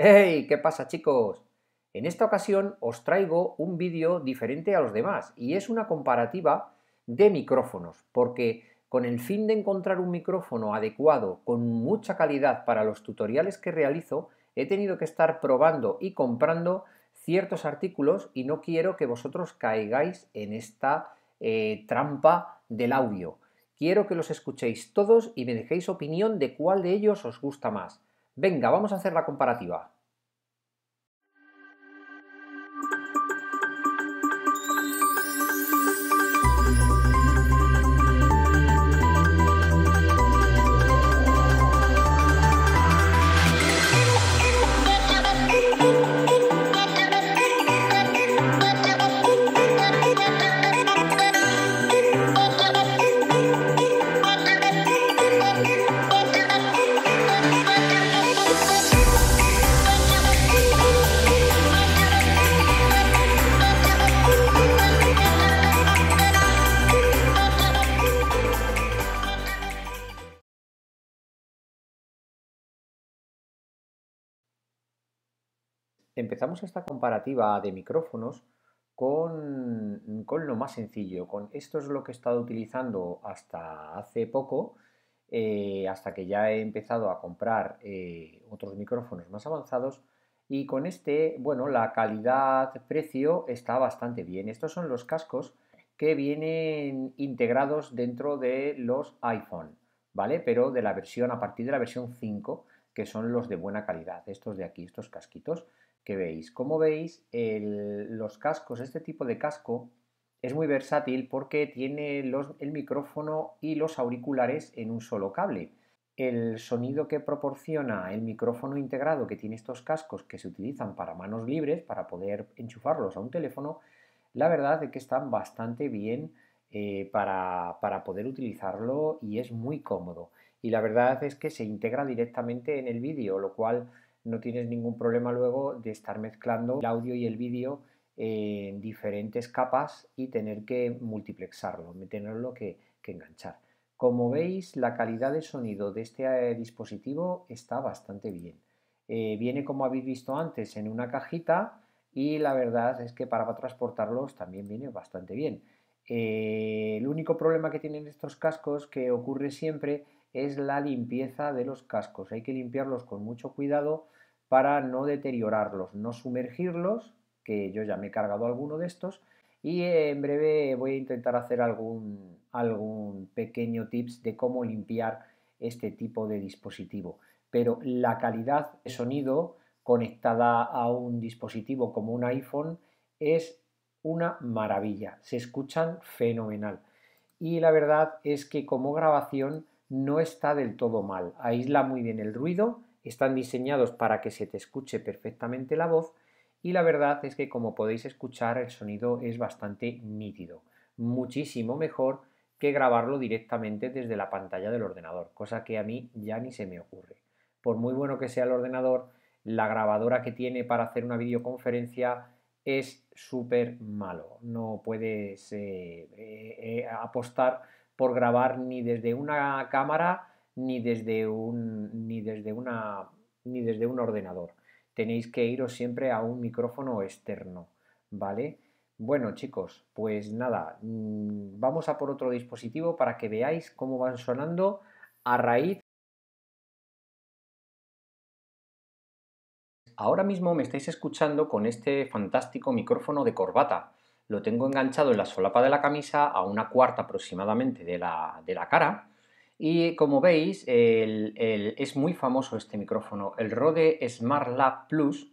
¡Hey! ¿Qué pasa chicos? En esta ocasión os traigo un vídeo diferente a los demás y es una comparativa de micrófonos, porque con el fin de encontrar un micrófono adecuado con mucha calidad para los tutoriales que realizo, he tenido que estar probando y comprando ciertos artículos y no quiero que vosotros caigáis en esta eh, trampa del audio. Quiero que los escuchéis todos y me dejéis opinión de cuál de ellos os gusta más. Venga, vamos a hacer la comparativa. empezamos esta comparativa de micrófonos con, lo más sencillo, con esto es lo que he estado utilizando hasta hace poco, eh, hasta que ya he empezado a comprar eh, otros micrófonos más avanzados. Y con este, bueno, la calidad-precio está bastante bien. Estos son los cascos que vienen integrados dentro de los iPhone, ¿vale? Pero de la versión, a partir de la versión 5, que son los de buena calidad, estos de aquí, estos casquitos veis. Como veis, los cascos, este tipo de casco es muy versátil porque tiene los, el micrófono y los auriculares en un solo cable. El sonido que proporciona el micrófono integrado que tiene estos cascos que se utilizan para manos libres, para poder enchufarlos a un teléfono, la verdad es que están bastante bien eh, para, para poder utilizarlo y es muy cómodo. Y la verdad es que se integra directamente en el vídeo, lo cual no tienes ningún problema luego de estar mezclando el audio y el vídeo en diferentes capas y tener que multiplexarlo, tenerlo que, enganchar. Como veis, la calidad de sonido de este eh, dispositivo está bastante bien. Eh, viene, como habéis visto antes, en una cajita y la verdad es que para transportarlos también viene bastante bien. Eh, el único problema que tienen estos cascos que ocurre siempre es la limpieza de los cascos. Hay que limpiarlos con mucho cuidado para no deteriorarlos, no sumergirlos, que yo ya me he cargado alguno de estos, y eh, en breve voy a intentar hacer algún, algún pequeño tips de cómo limpiar este tipo de dispositivo. Pero la calidad de sonido conectada a un dispositivo como un iPhone es una maravilla, se escuchan fenomenal. Y la verdad es que como grabación no está del todo mal. Aísla muy bien el ruido, están diseñados para que se te escuche perfectamente la voz y la verdad es que como podéis escuchar el sonido es bastante nítido, muchísimo mejor que grabarlo directamente desde la pantalla del ordenador, cosa que a mí ya ni se me ocurre. Por muy bueno que sea el ordenador, la grabadora que tiene para hacer una videoconferencia es súper malo. No puedes eh, eh, eh, apostar por grabar ni desde una cámara ni desde un, ni desde un ordenador. Tenéis que iros siempre a un micrófono externo, ¿vale? Bueno chicos, pues nada, mm, vamos a por otro dispositivo para que veáis cómo van sonando a raíz. Ahora mismo me estáis escuchando con este fantástico micrófono de corbata lo tengo enganchado en la solapa de la camisa a una cuarta aproximadamente de la, de la cara. Y como veis, es muy famoso este micrófono. El Rode Smart Lab Plus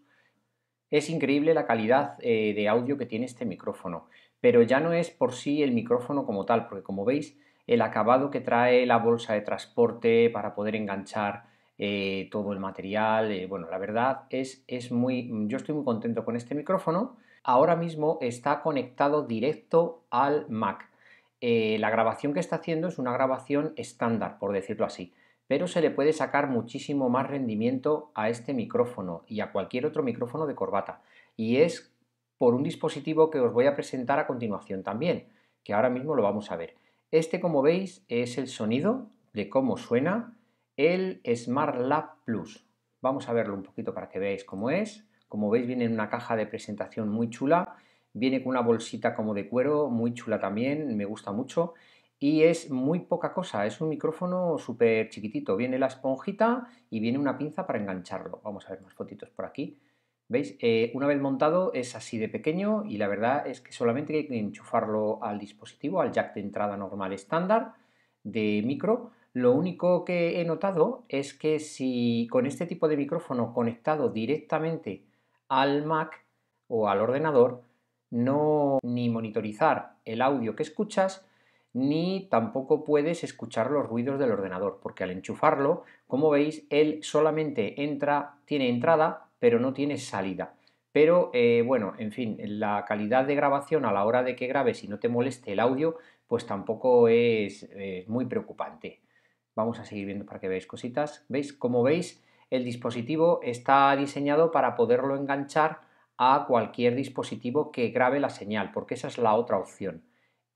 es increíble la calidad eh, de audio que tiene este micrófono. Pero ya no es por sí el micrófono como tal, porque como veis, el acabado que trae la bolsa de transporte para poder enganchar eh, todo el material, eh, bueno, la verdad es, es muy, yo estoy muy contento con este micrófono ahora mismo está conectado directo al Mac. Eh, la grabación que está haciendo es una grabación estándar, por decirlo así, pero se le puede sacar muchísimo más rendimiento a este micrófono y a cualquier otro micrófono de corbata. Y es por un dispositivo que os voy a presentar a continuación también, que ahora mismo lo vamos a ver. Este, como veis, es el sonido de cómo suena el Smart Lab Plus. Vamos a verlo un poquito para que veáis cómo es. Como veis viene en una caja de presentación muy chula, viene con una bolsita como de cuero, muy chula también, me gusta mucho. Y es muy poca cosa, es un micrófono súper chiquitito. Viene la esponjita y viene una pinza para engancharlo. Vamos a ver más fotitos por aquí. ¿Veis? Eh, una vez montado es así de pequeño y la verdad es que solamente hay que enchufarlo al dispositivo, al jack de entrada normal estándar de micro. Lo único que he notado es que si con este tipo de micrófono conectado directamente al Mac o al ordenador, no ni monitorizar el audio que escuchas, ni tampoco puedes escuchar los ruidos del ordenador, porque al enchufarlo, como veis, él solamente entra, tiene entrada, pero no tiene salida. Pero eh, bueno, en fin, la calidad de grabación a la hora de que grabes y no te moleste el audio, pues tampoco es, es muy preocupante. Vamos a seguir viendo para que veáis cositas. ¿Veis? Como veis, el dispositivo está diseñado para poderlo enganchar a cualquier dispositivo que grabe la señal, porque esa es la otra opción.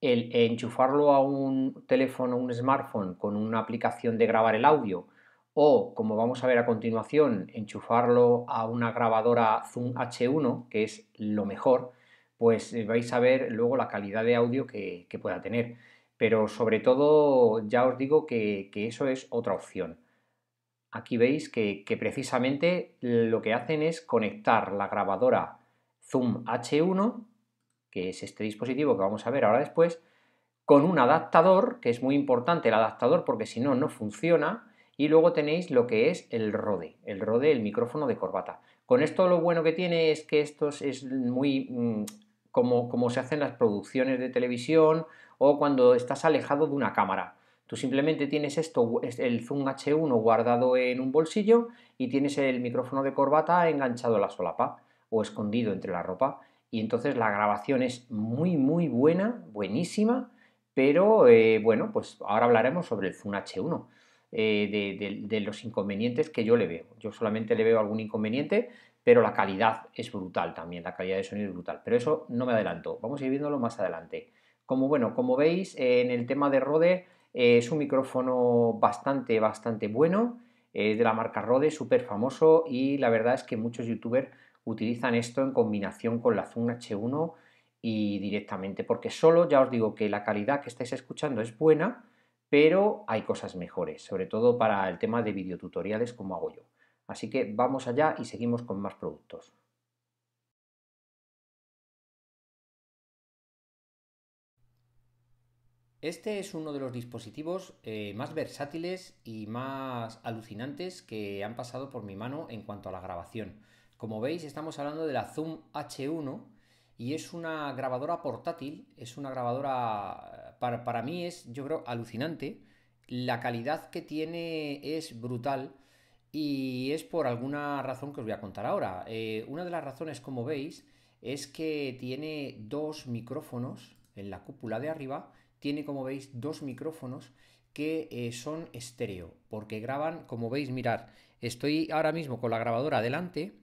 El enchufarlo a un teléfono, un smartphone con una aplicación de grabar el audio o, como vamos a ver a continuación, enchufarlo a una grabadora Zoom H1, que es lo mejor, pues eh, vais a ver luego la calidad de audio que, pueda tener. Pero sobre todo, ya os digo que eso es otra opción. Aquí veis que, precisamente lo que hacen es conectar la grabadora Zoom H1, que es este dispositivo que vamos a ver ahora después, con un adaptador, que es muy importante el adaptador porque si no, no funciona, y luego tenéis lo que es el Rode, el Rode, el micrófono de corbata. Con esto lo bueno que tiene es que esto es muy mm, como, como se hacen las producciones de televisión o cuando estás alejado de una cámara. Tú simplemente tienes esto, el Zoom H1 guardado en un bolsillo y tienes el micrófono de corbata enganchado a la solapa o escondido entre la ropa. Y entonces la grabación es muy, muy buena, buenísima, pero eh, bueno, pues ahora hablaremos sobre el Zoom H1, eh, de, los inconvenientes que yo le veo. Yo solamente le veo algún inconveniente, pero la calidad es brutal también, la calidad de sonido es brutal. Pero eso no me adelanto, vamos a ir viéndolo más adelante. Como bueno, como veis, en el tema de Rode eh, es un micrófono bastante, bastante bueno, eh, de la marca Rode, súper famoso y la verdad es que muchos youtubers utilizan esto en combinación con la Zoom H1 y directamente, porque solo ya os digo que la calidad que estáis escuchando es buena, pero hay cosas mejores, sobre todo para el tema de videotutoriales como hago yo. Así que vamos allá y seguimos con más productos. Este es uno de los dispositivos eh, más versátiles y más alucinantes que han pasado por mi mano en cuanto a la grabación. Como veis, estamos hablando de la Zoom H1 y es una grabadora portátil, es una grabadora, para, para mí es, yo creo, alucinante. La calidad que tiene es brutal y es por alguna razón que os voy a contar ahora. Eh, una de las razones, como veis, es que tiene dos micrófonos en la cúpula de arriba tiene, como veis, dos micrófonos que eh, son estéreo, porque graban, como veis, mirar estoy ahora mismo con la grabadora adelante.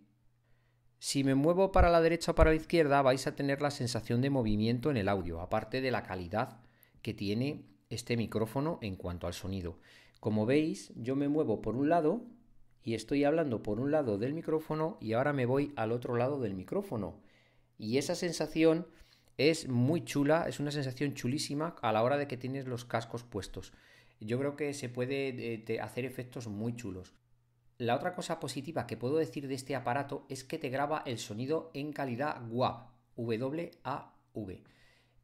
Si me muevo para la derecha o para la izquierda, vais a tener la sensación de movimiento en el audio, aparte de la calidad que tiene este micrófono en cuanto al sonido. Como veis, yo me muevo por un lado y estoy hablando por un lado del micrófono y ahora me voy al otro lado del micrófono. Y esa sensación es muy chula, es una sensación chulísima a la hora de que tienes los cascos puestos. Yo creo que se puede eh, hacer efectos muy chulos. La otra cosa positiva que puedo decir de este aparato es que te graba el sonido en calidad WAV, w a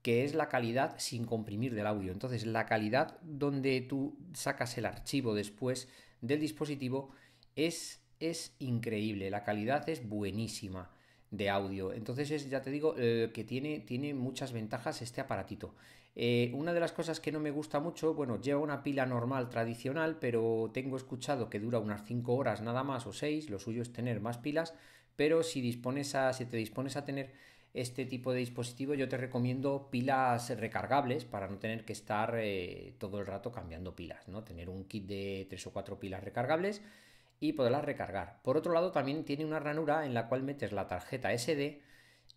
que es la calidad sin comprimir del audio. Entonces, la calidad donde tú sacas el archivo después del dispositivo es increíble, la calidad es buenísima de audio. Entonces, ya te digo, eh, que tiene, tiene, muchas ventajas este aparatito. Eh, una de las cosas que no me gusta mucho, bueno, lleva una pila normal tradicional, pero tengo escuchado que dura unas 5 horas nada más o 6, lo suyo es tener más pilas, pero si, dispones a, si te dispones a tener este tipo de dispositivo, yo te recomiendo pilas recargables para no tener que estar eh, todo el rato cambiando pilas, ¿no? Tener un kit de 3 o 4 pilas recargables y poderlas recargar. Por otro lado, también tiene una ranura en la cual metes la tarjeta SD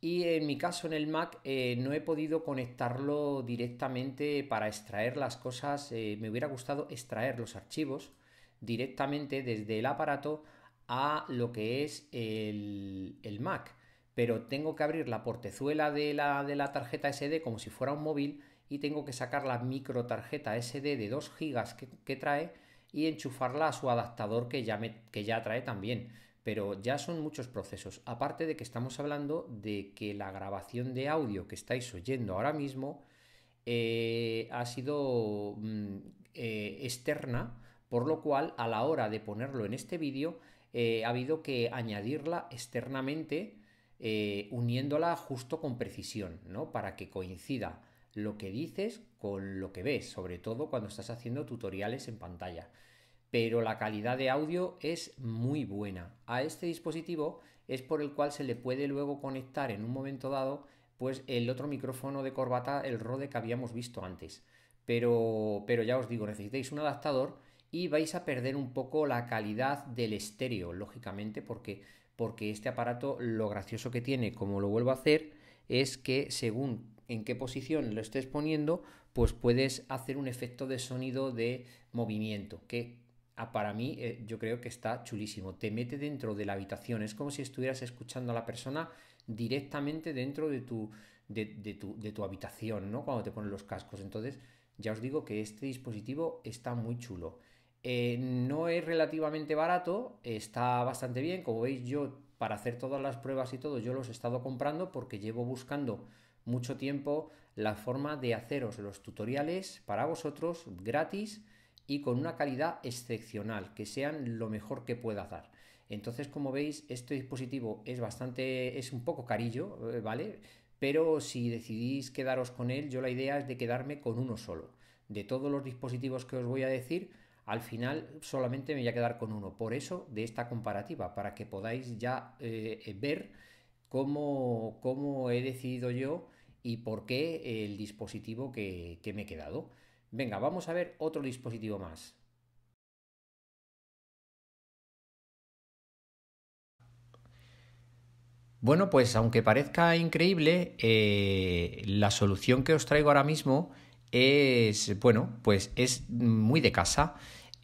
y en mi caso en el Mac eh, no he podido conectarlo directamente para extraer las cosas. Eh, me hubiera gustado extraer los archivos directamente desde el aparato a lo que es el, Mac. Pero tengo que abrir la portezuela de la, tarjeta SD como si fuera un móvil y tengo que sacar la micro tarjeta SD de 2 GB que, que trae y enchufarla a su adaptador que ya, que ya trae también. Pero ya son muchos procesos. Aparte de que estamos hablando de que la grabación de audio que estáis oyendo ahora mismo eh, ha sido mm, eh, externa, por lo cual a la hora de ponerlo en este vídeo eh, ha habido que añadirla externamente uniéndola justo con precisión, ¿no? Para que coincida lo que dices con lo que ves, sobre todo cuando estás haciendo tutoriales en pantalla. Pero la calidad de audio es muy buena. A este dispositivo es por el cual se le puede luego conectar en un momento dado pues el otro micrófono de corbata, el Rode que habíamos visto antes. Pero, pero ya os digo, necesitáis un adaptador y vais a perder un poco la calidad del estéreo, lógicamente, porque, porque este aparato lo gracioso que tiene, como lo vuelvo a hacer, es que según en qué posición lo estés poniendo, pues puedes hacer un efecto de sonido de movimiento, que ah, para mí eh, yo creo que está chulísimo. Te mete dentro de la habitación, es como si estuvieras escuchando a la persona directamente dentro de tu, de, tu, de tu habitación, ¿no? Cuando te ponen los cascos. Entonces, ya os digo que este dispositivo está muy chulo. Eh, no es relativamente barato, está bastante bien. Como veis, yo para hacer todas las pruebas y todo, yo los he estado comprando porque llevo buscando mucho tiempo la forma de haceros los tutoriales para vosotros gratis y con una calidad excepcional, que sean lo mejor que pueda dar. Entonces, como veis, este dispositivo es bastante, es un poco carillo, eh, ¿vale? Pero si decidís quedaros con él, yo la idea es de quedarme con uno solo. De todos los dispositivos que os voy a decir, al final solamente me voy a quedar con uno. Por eso, de esta comparativa, para que podáis ya eh, ver cómo, cómo he decidido yo y por qué el dispositivo que, me he quedado. Venga, vamos a ver otro dispositivo más. Bueno, pues aunque parezca increíble, eh, la solución que os traigo ahora mismo es, bueno, pues es muy de casa.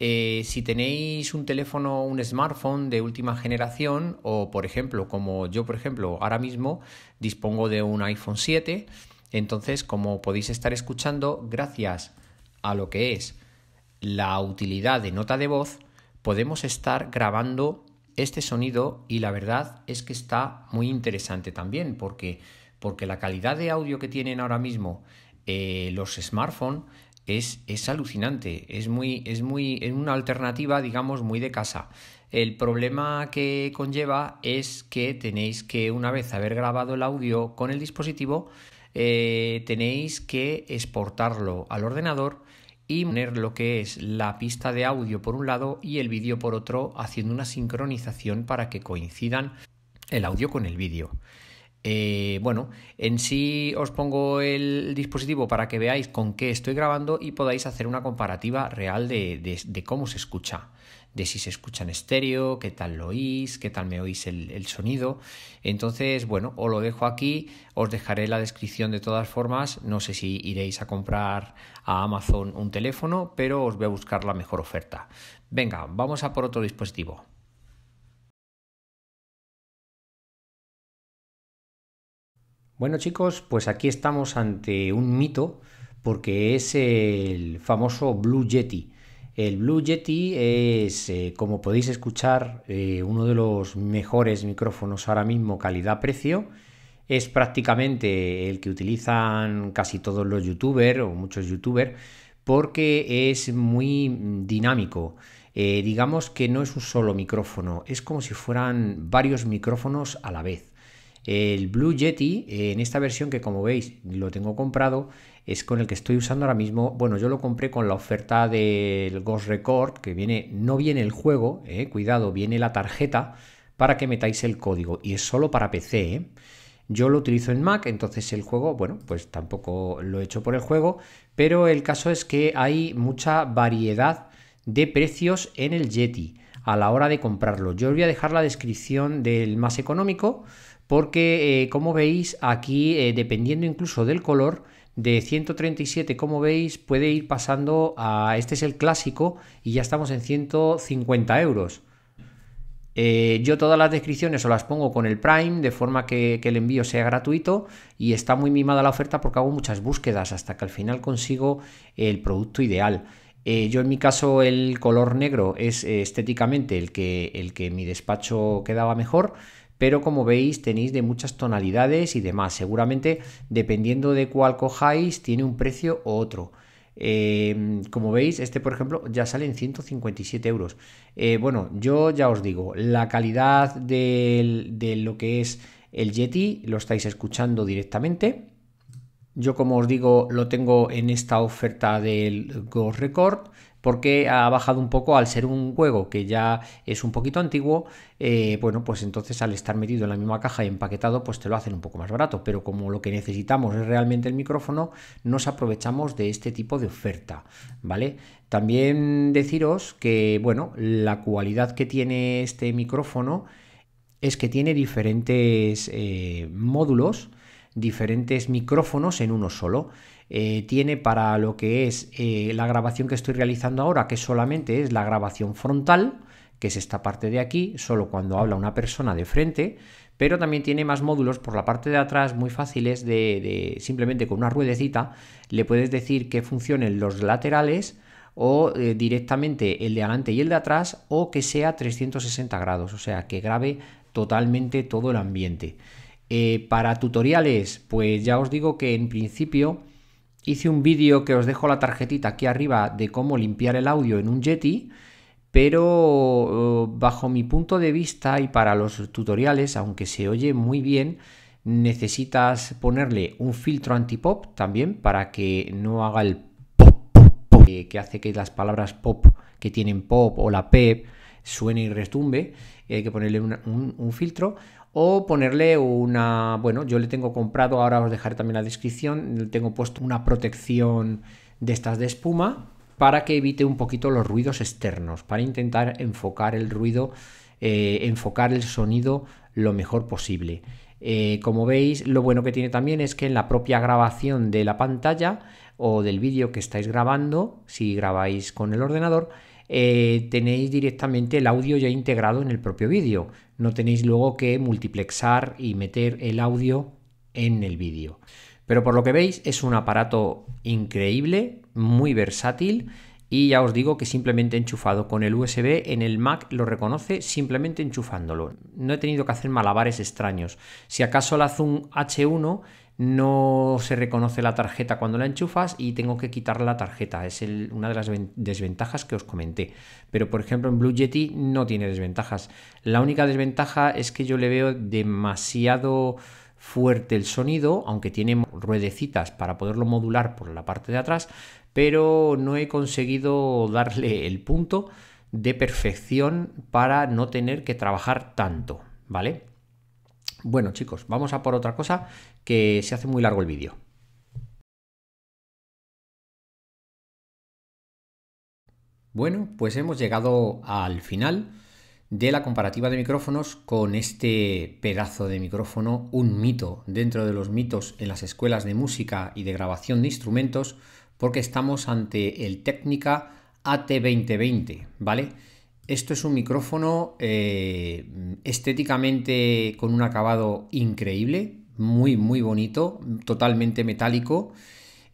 Eh, si tenéis un teléfono, un smartphone de última generación o, por ejemplo, como yo, por ejemplo, ahora mismo dispongo de un iPhone 7, entonces, como podéis estar escuchando, gracias a lo que es la utilidad de nota de voz, podemos estar grabando este sonido y la verdad es que está muy interesante también porque, porque la calidad de audio que tienen ahora mismo eh, los smartphones es, es alucinante, es muy, es muy, en una alternativa, digamos, muy de casa. El problema que conlleva es que tenéis que, una vez haber grabado el audio con el dispositivo, eh, tenéis que exportarlo al ordenador y poner lo que es la pista de audio por un lado y el vídeo por otro, haciendo una sincronización para que coincidan el audio con el vídeo. Eh, bueno, en sí os pongo el dispositivo para que veáis con qué estoy grabando y podáis hacer una comparativa real de, cómo se escucha, de si se escucha en estéreo, qué tal lo oís, qué tal me oís el, sonido. Entonces, bueno, os lo dejo aquí, os dejaré la descripción de todas formas. No sé si iréis a comprar a Amazon un teléfono, pero os voy a buscar la mejor oferta. Venga, vamos a por otro dispositivo. Bueno chicos, pues aquí estamos ante un mito porque es el famoso Blue Yeti. El Blue Yeti es, eh, como podéis escuchar, eh, uno de los mejores micrófonos ahora mismo calidad-precio. Es prácticamente el que utilizan casi todos los youtubers o muchos youtubers porque es muy dinámico. Eh, digamos que no es un solo micrófono, es como si fueran varios micrófonos a la vez. El Blue Yeti, en esta versión que como veis lo tengo comprado, es con el que estoy usando ahora mismo. Bueno, yo lo compré con la oferta del Ghost Record, que viene, no viene el juego, eh, cuidado, viene la tarjeta para que metáis el código. Y es solo para PC. Eh. Yo lo utilizo en Mac, entonces el juego, bueno, pues tampoco lo he hecho por el juego, pero el caso es que hay mucha variedad de precios en el Yeti a la hora de comprarlo. Yo os voy a dejar la descripción del más económico porque eh, como veis aquí eh, dependiendo incluso del color de 137 como veis puede ir pasando a este es el clásico y ya estamos en 150 euros eh, yo todas las descripciones os las pongo con el Prime de forma que, el envío sea gratuito y está muy mimada la oferta porque hago muchas búsquedas hasta que al final consigo el producto ideal. Eh, yo en mi caso el color negro es eh, estéticamente el que, el que mi despacho quedaba mejor, pero como veis tenéis de muchas tonalidades y demás. Seguramente dependiendo de cuál cojáis tiene un precio u otro. Em, como veis, este por ejemplo ya sale en 157 euros. Eh, bueno, yo ya os digo, la calidad de lo que es el Yeti lo estáis escuchando directamente. Yo, como os digo, lo tengo en esta oferta del Go Record porque ha bajado un poco al ser un juego que ya es un poquito antiguo. Eh, bueno, pues entonces al estar metido en la misma caja y empaquetado, pues te lo hacen un poco más barato. Pero como lo que necesitamos es realmente el micrófono, nos aprovechamos de este tipo de oferta, ¿vale? También deciros que, bueno, la cualidad que tiene este micrófono es que tiene diferentes eh, módulos diferentes micrófonos en uno solo. Eh, tiene para lo que es eh, la grabación que estoy realizando ahora, que solamente es la grabación frontal, que es esta parte de aquí, solo cuando habla una persona de frente, pero también tiene más módulos por la parte de atrás muy fáciles de, simplemente con una ruedecita le puedes decir que funcionen los laterales o eh, directamente el de adelante y el de atrás o que sea 360 grados, o sea que grabe totalmente todo el ambiente. Eh, para tutoriales, pues ya os digo que en principio hice un vídeo que os dejo la tarjetita aquí arriba de cómo limpiar el audio en un Yeti, pero eh, bajo mi punto de vista y para los tutoriales, aunque se oye muy bien, necesitas ponerle un filtro antipop también para que no haga el pop, pop, pop que hace que las palabras pop que tienen pop o la pep, suene y retumbe, eh, hay que ponerle un, filtro. O ponerle una, bueno, yo le tengo comprado, ahora os dejaré también la descripción, le tengo puesto una protección de estas de espuma para que evite un poquito los ruidos externos, para intentar enfocar el ruido, eh, enfocar el sonido lo mejor posible. Eh, como veis, lo bueno que tiene también es que en la propia grabación de la pantalla o del vídeo que estáis grabando, si grabáis con el ordenador, eh, tenéis directamente el audio ya integrado en el propio vídeo. No tenéis luego que multiplexar y meter el audio en el vídeo. Pero por lo que veis es un aparato increíble, muy versátil y ya os digo que simplemente enchufado con el USB en el Mac lo reconoce simplemente enchufándolo. No he tenido que hacer malabares extraños. Si acaso la Zoom H1 no se reconoce la tarjeta cuando la enchufas y tengo que quitar la tarjeta. Es una de las desventajas que os comenté. Pero por ejemplo en Blue Yeti no tiene desventajas. La única desventaja es que yo le veo demasiado fuerte el sonido, aunque tiene ruedecitas para poderlo modular por la parte de atrás, pero no he conseguido darle el punto de perfección para no tener que trabajar tanto, ¿vale? Bueno chicos, vamos a por otra cosa que se hace muy largo el vídeo. Bueno, pues hemos llegado al final de la comparativa de micrófonos con este pedazo de micrófono, un mito dentro de los mitos en las escuelas de música y de grabación de instrumentos, porque estamos ante el Técnica AT2020, ¿vale? Esto es un micrófono eh, estéticamente con un acabado increíble, muy, muy bonito, totalmente metálico.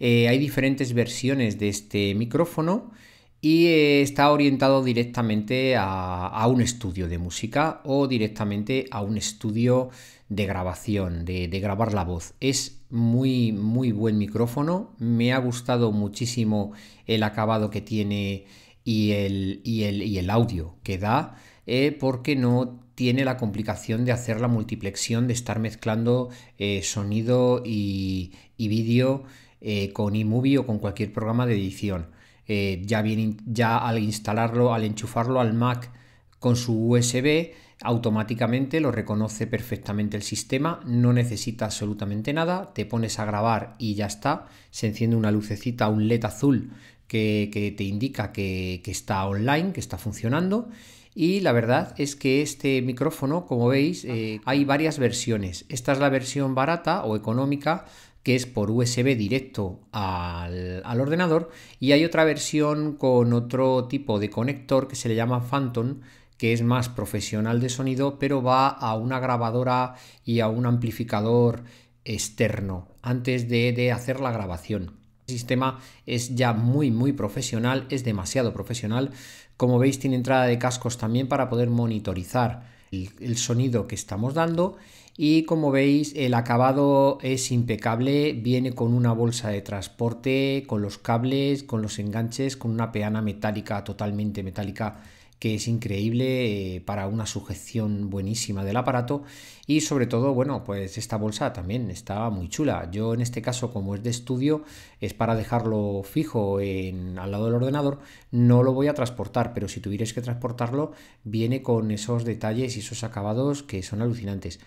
Eh, hay diferentes versiones de este micrófono y eh, está orientado directamente a, un estudio de música o directamente a un estudio de grabación, de, de grabar la voz. Es muy, muy buen micrófono. Me ha gustado muchísimo el acabado que tiene y el, el, audio que da eh, porque no tiene la complicación de hacer la multiplexión, de estar mezclando eh, sonido y, vídeo eh, con iMovie o con cualquier programa de edición. ya, bien, ya al instalarlo, al enchufarlo al Mac con su USB, automáticamente lo reconoce perfectamente el sistema, no necesita absolutamente nada, te pones a grabar y ya está, se enciende una lucecita, un LED azul que, te indica que, está online, que está funcionando. Y la verdad es que este micrófono, como veis, eh, hay varias versiones. Esta es la versión barata o económica que es por USB directo al, ordenador y hay otra versión con otro tipo de conector que se le llama Phantom que es más profesional de sonido pero va a una grabadora y a un amplificador externo antes de hacer la grabación sistema es ya muy muy profesional, es demasiado profesional. Como veis tiene entrada de cascos también para poder monitorizar el, el sonido que estamos dando y como veis el acabado es impecable, viene con una bolsa de transporte, con los cables, con los enganches, con una peana metálica, totalmente metálica que es increíble eh, para una sujeción buenísima del aparato y sobre todo, bueno, pues esta bolsa también está muy chula. Yo en este caso, como es de estudio, es para dejarlo fijo en, al lado del ordenador, no lo voy a transportar, pero si tuvieras que transportarlo, viene con esos detalles y esos acabados que son alucinantes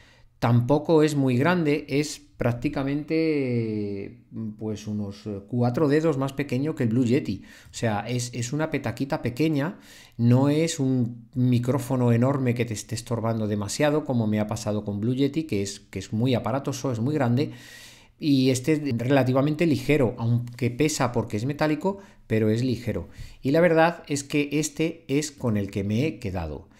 tampoco es muy grande, es prácticamente mm, pues unos eh, cuatro dedos más pequeño que el Blue Yeti. O sea, es, una petaquita pequeña, no es un micrófono enorme que te esté estorbando demasiado, como me ha pasado con Blue Yeti, que es, que es muy aparatoso, es muy grande. Y este es relativamente ligero, aunque pesa porque es metálico, pero es ligero. Y la verdad es que este es con el que me he quedado.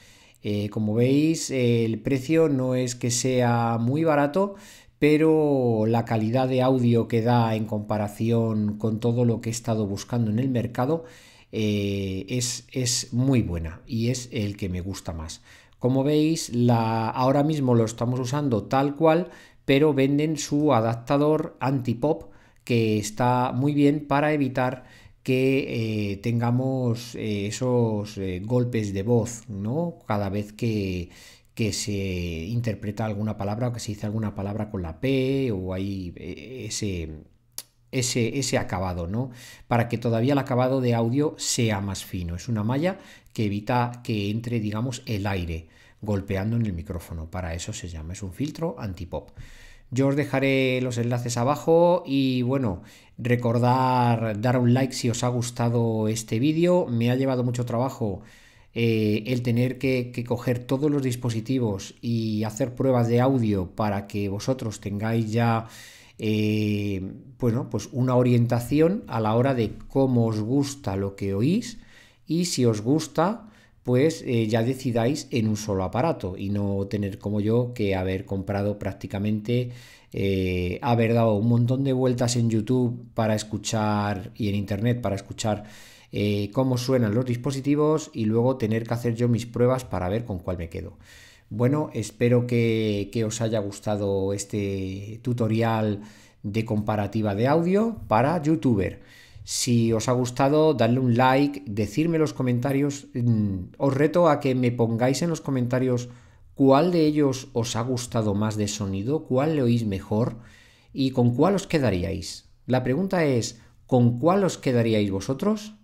Eh, como veis, el precio no es que sea muy barato, pero la calidad de audio que da en comparación con todo lo que he estado buscando en el mercado eh, es, es, muy buena y es el que me gusta más. Como veis, la, ahora mismo lo estamos usando tal cual, pero venden su adaptador anti-pop que está muy bien para evitar que eh, tengamos eh, esos eh, golpes de voz, ¿no? Cada vez que, se interpreta alguna palabra o que se dice alguna palabra con la P o hay ese, acabado, ¿no? Para que todavía el acabado de audio sea más fino. Es una malla que evita que entre, digamos, el aire golpeando en el micrófono. Para eso se llama, es un filtro antipop. Yo os dejaré los enlaces abajo y bueno, recordar dar un like si os ha gustado este vídeo. Me ha llevado mucho trabajo eh, el tener que, coger todos los dispositivos y hacer pruebas de audio para que vosotros tengáis ya eh, bueno, pues una orientación a la hora de cómo os gusta lo que oís y si os gusta pues eh, ya decidáis en un solo aparato y no tener como yo que haber comprado prácticamente, eh, haber dado un montón de vueltas en YouTube para escuchar y en Internet para escuchar eh, cómo suenan los dispositivos y luego tener que hacer yo mis pruebas para ver con cuál me quedo. Bueno, espero que, que os haya gustado este tutorial de comparativa de audio para youtuber. Si os ha gustado, darle un like, decirme los comentarios. Mm, os reto a que me pongáis en los comentarios cuál de ellos os ha gustado más de sonido, cuál le oís mejor y con cuál os quedaríais. La pregunta es, ¿con cuál os quedaríais vosotros?